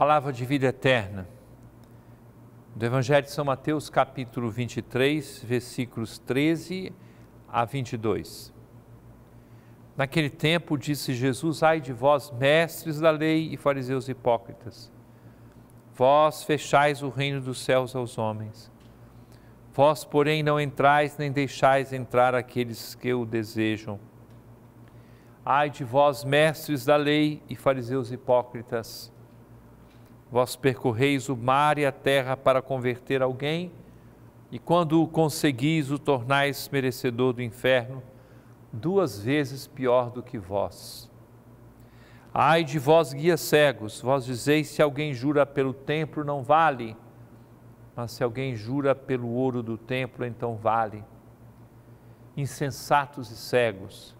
palavra de vida eterna. Do Evangelho de São Mateus, capítulo 23, versículos 13 a 22. Naquele tempo disse Jesus: Ai de vós, mestres da lei e fariseus hipócritas, vós fechais o reino dos céus aos homens. Vós, porém, não entrais nem deixais entrar aqueles que o desejam. Ai de vós, mestres da lei e fariseus hipócritas, Vós percorreis o mar e a terra para converter alguém, e quando o conseguis, o tornais merecedor do inferno, duas vezes pior do que vós. Ai de vós, guias cegos, vós dizeis: se alguém jura pelo templo, não vale, mas se alguém jura pelo ouro do templo, então vale. Insensatos e cegos,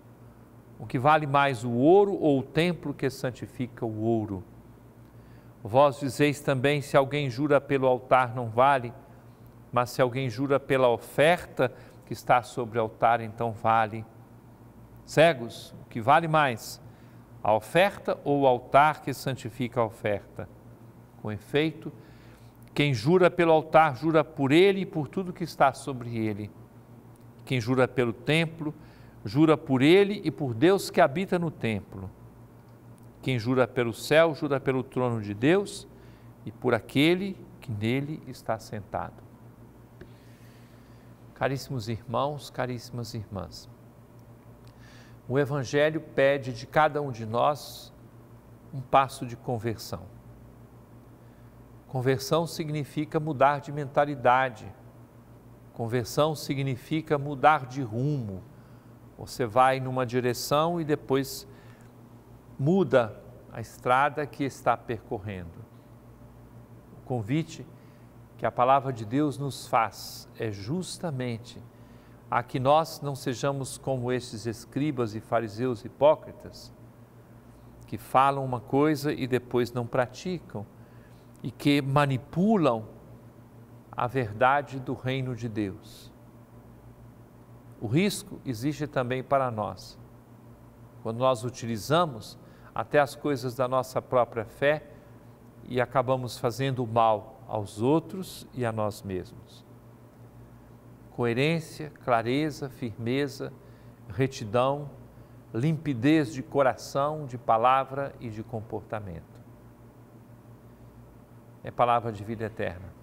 o que vale mais o ouro ou o templo que santifica o ouro? Vós dizeis também: se alguém jura pelo altar, não vale, mas se alguém jura pela oferta que está sobre o altar, então vale. Cegos, o que vale mais, a oferta ou o altar que santifica a oferta? Com efeito, quem jura pelo altar, jura por ele e por tudo que está sobre ele. Quem jura pelo templo, jura por ele e por Deus que habita no templo quem jura pelo céu, jura pelo trono de Deus e por aquele que nele está sentado. Caríssimos irmãos, caríssimas irmãs, o Evangelho pede de cada um de nós um passo de conversão. Conversão significa mudar de mentalidade. Conversão significa mudar de rumo. Você vai numa direção e depois muda a estrada que está percorrendo. O convite que a palavra de Deus nos faz é justamente a que nós não sejamos como esses escribas e fariseus hipócritas, que falam uma coisa e depois não praticam, e que manipulam a verdade do reino de Deus. O risco existe também para nós. Quando nós utilizamos até as coisas da nossa própria fé e acabamos fazendo mal aos outros e a nós mesmos. Coerência, clareza, firmeza, retidão, limpidez de coração, de palavra e de comportamento. É palavra de vida eterna.